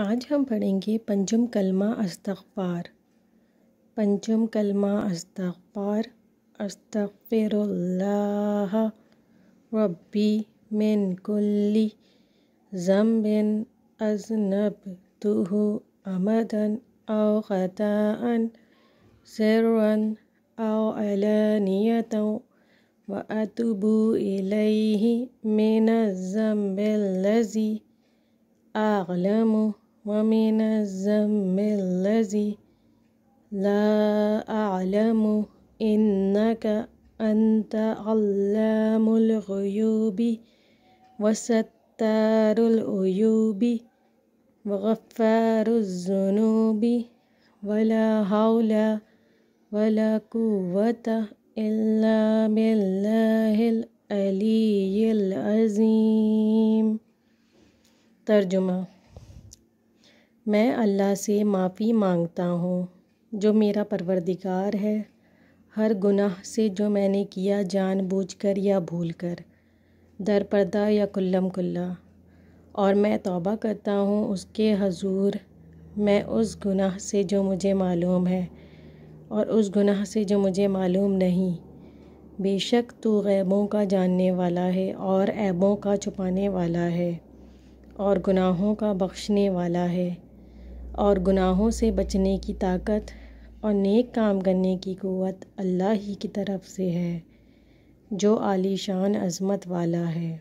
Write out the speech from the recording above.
आज हम पढ़ेंगे पंचम कलमा अस्तगफ़ार पंचम कलमा अस्तगफ़ार अस्तगफ़िरुल्लाह रब्बी मिन कुल्ली ज़म्बिन अजनब तुहु अमदन औ ख़तान सिरन अव अलानियतों व अतुबु इलैहि मिन ज़म्बिल्लज़ी أعلم ومن الذنب الذي لا أعلم إنك أنت علام الغيوب وستار الأيوب وغفار الذنوب ولا حول ولا قوة إلا بالله العلي العظيم ترجمة मैं अल्लाह से माफ़ी मांगता हूँ जो मेरा परवरदिगार है हर गुनाह से जो मैंने किया जानबूझकर या भूलकर पर्दा या कुल्लम कुल्ला और मैं तौबा करता हूँ उसके हजूर मैं उस गुनाह से जो मुझे मालूम है और उस गुनाह से जो मुझे मालूम नहीं बेशक तू गैबों का जानने वाला है और ऐबों का छुपाने वाला है और गुनाहों का बख्शने वाला है और गुनाहों से बचने की ताकत और नेक काम करने की क़ुव्वत अल्लाह ही की तरफ़ से है जो आलीशान अज़मत वाला है